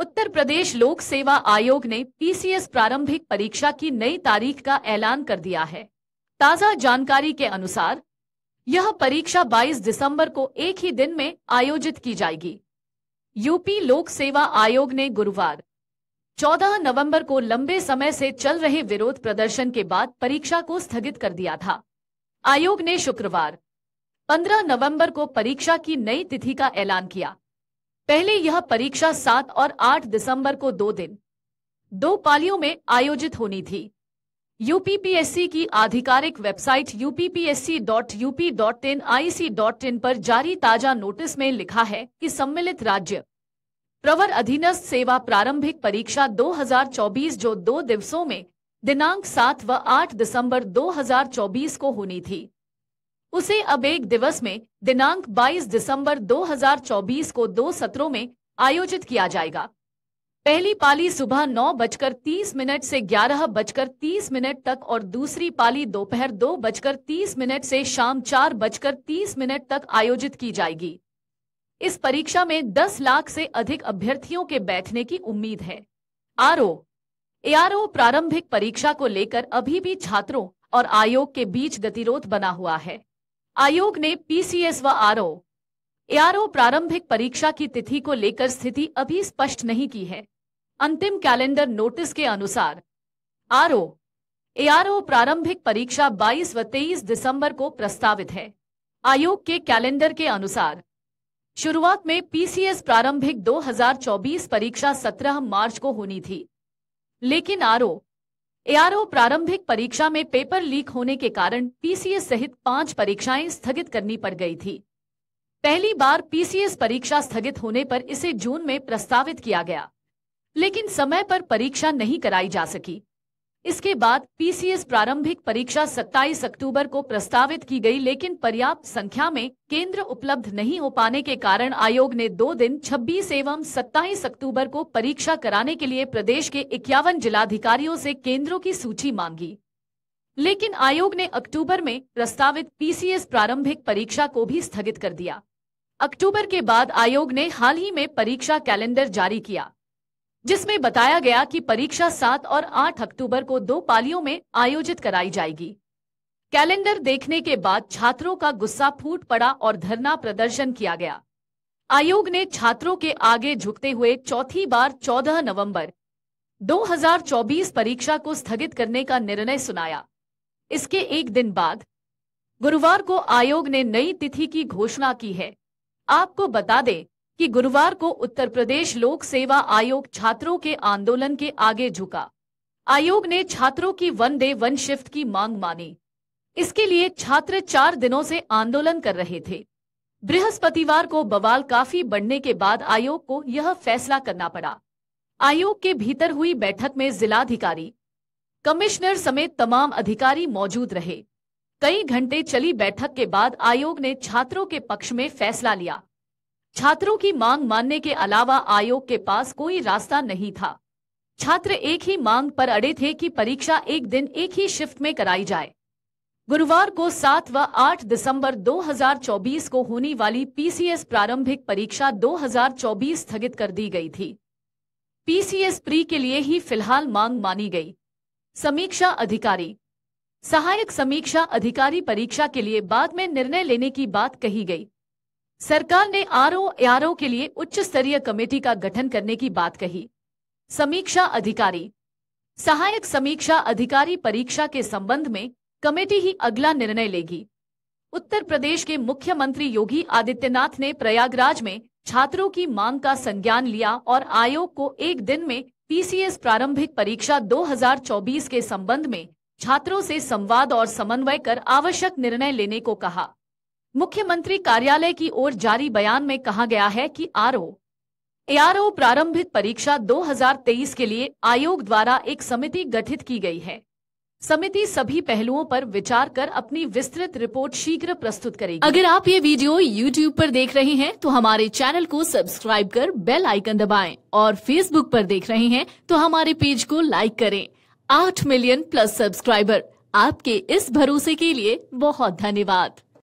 उत्तर प्रदेश लोक सेवा आयोग ने पीसीएस प्रारंभिक परीक्षा की नई तारीख का ऐलान कर दिया है ताज़ा जानकारी के अनुसार यह परीक्षा 22 दिसंबर को एक ही दिन में आयोजित की जाएगी यूपी लोक सेवा आयोग ने गुरुवार 14 नवंबर को लंबे समय से चल रहे विरोध प्रदर्शन के बाद परीक्षा को स्थगित कर दिया था आयोग ने शुक्रवार 15 नवंबर को परीक्षा की नई तिथि का ऐलान किया पहले यह परीक्षा सात और आठ दिसंबर को दो दिन दो पालियों में आयोजित होनी थी यूपीपीएससी की आधिकारिक वेबसाइट यूपीपीएससी पर जारी ताजा नोटिस में लिखा है कि सम्मिलित राज्य प्रवर अधीनस्थ सेवा प्रारंभिक परीक्षा 2024 जो दो दिवसों में दिनांक 7 व 8 दिसंबर 2024 को होनी थी उसे अब एक दिवस में दिनांक 22 दिसंबर 2024 को दो सत्रों में आयोजित किया जाएगा पहली पाली सुबह नौ बजकर तीस मिनट से ग्यारह बजकर तीस मिनट तक और दूसरी पाली दोपहर दो, दो बजकर तीस मिनट से शाम चार बजकर तीस मिनट तक आयोजित की जाएगी इस परीक्षा में दस लाख से अधिक अभ्यर्थियों के बैठने की उम्मीद है आर ओ एआरओ प्रारंभिक परीक्षा को लेकर अभी भी छात्रों और आयोग के बीच गतिरोध बना हुआ है आयोग ने पीसीएस व आरओ एआरओ प्रारंभिक परीक्षा की तिथि को लेकर स्थिति अभी स्पष्ट नहीं की है अंतिम कैलेंडर नोटिस के अनुसार आरओ एआरओ प्रारंभिक परीक्षा 22 व 23 दिसंबर को प्रस्तावित है आयोग के कैलेंडर के अनुसार शुरुआत में पीसीएस प्रारंभिक 2024 परीक्षा 17 मार्च को होनी थी लेकिन आरओ एआरओ प्रारंभिक परीक्षा में पेपर लीक होने के कारण पीसीएस सहित पांच परीक्षाएं स्थगित करनी पड़ गई थी पहली बार पीसीएस परीक्षा स्थगित होने पर इसे जून में प्रस्तावित किया गया लेकिन समय पर परीक्षा नहीं कराई जा सकी इसके बाद पीसीएस प्रारंभिक परीक्षा 27 अक्टूबर को प्रस्तावित की गई लेकिन पर्याप्त संख्या में केंद्र उपलब्ध नहीं हो पाने के कारण आयोग ने दो दिन 26 एवं 27 अक्टूबर को परीक्षा कराने के लिए प्रदेश के इक्यावन जिलाधिकारियों से केंद्रों की सूची मांगी लेकिन आयोग ने अक्टूबर में प्रस्तावित पीसीएस प्रारंभिक परीक्षा को भी स्थगित कर दिया अक्टूबर के बाद आयोग ने हाल ही में परीक्षा कैलेंडर जारी किया जिसमें बताया गया कि परीक्षा सात और आठ अक्टूबर को दो पालियों में आयोजित कराई जाएगी कैलेंडर देखने के बाद छात्रों का गुस्सा फूट पड़ा और धरना प्रदर्शन किया गया आयोग ने छात्रों के आगे झुकते हुए चौथी बार 14 नवंबर 2024 परीक्षा को स्थगित करने का निर्णय सुनाया इसके एक दिन बाद गुरुवार को आयोग ने नई तिथि की घोषणा की है आपको बता दें कि गुरुवार को उत्तर प्रदेश लोक सेवा आयोग छात्रों के आंदोलन के आगे झुका आयोग ने छात्रों की वन डे वन शिफ्ट की मांग मानी इसके लिए छात्र चार दिनों से आंदोलन कर रहे थे बृहस्पतिवार को बवाल काफी बढ़ने के बाद आयोग को यह फैसला करना पड़ा आयोग के भीतर हुई बैठक में जिलाधिकारी कमिश्नर समेत तमाम अधिकारी मौजूद रहे कई घंटे चली बैठक के बाद आयोग ने छात्रों के पक्ष में फैसला लिया छात्रों की मांग मानने के अलावा आयोग के पास कोई रास्ता नहीं था छात्र एक ही मांग पर अड़े थे कि परीक्षा एक दिन एक ही शिफ्ट में कराई जाए गुरुवार को 7 व 8 दिसंबर 2024 को होने वाली पीसीएस प्रारंभिक परीक्षा 2024 स्थगित कर दी गई थी पीसीएस प्री के लिए ही फिलहाल मांग मानी गई समीक्षा अधिकारी सहायक समीक्षा अधिकारी परीक्षा के लिए बाद में निर्णय लेने की बात कही गई सरकार ने आरओ ओ के लिए उच्च स्तरीय कमेटी का गठन करने की बात कही समीक्षा अधिकारी सहायक समीक्षा अधिकारी परीक्षा के संबंध में कमेटी ही अगला निर्णय लेगी उत्तर प्रदेश के मुख्यमंत्री योगी आदित्यनाथ ने प्रयागराज में छात्रों की मांग का संज्ञान लिया और आयोग को एक दिन में पीसीएस प्रारंभिक परीक्षा 2024 के संबंध में छात्रों से संवाद और समन्वय कर आवश्यक निर्णय लेने को कहा मुख्यमंत्री कार्यालय की ओर जारी बयान में कहा गया है कि आरओ एआरओ प्रारंभिक परीक्षा 2023 के लिए आयोग द्वारा एक समिति गठित की गई है समिति सभी पहलुओं पर विचार कर अपनी विस्तृत रिपोर्ट शीघ्र प्रस्तुत करेगी अगर आप ये वीडियो YouTube पर देख रहे हैं तो हमारे चैनल को सब्सक्राइब कर बेल आइकन दबाएं और Facebook पर देख रहे हैं तो हमारे पेज को लाइक करें आठ मिलियन प्लस सब्सक्राइबर आपके इस भरोसे के लिए बहुत धन्यवाद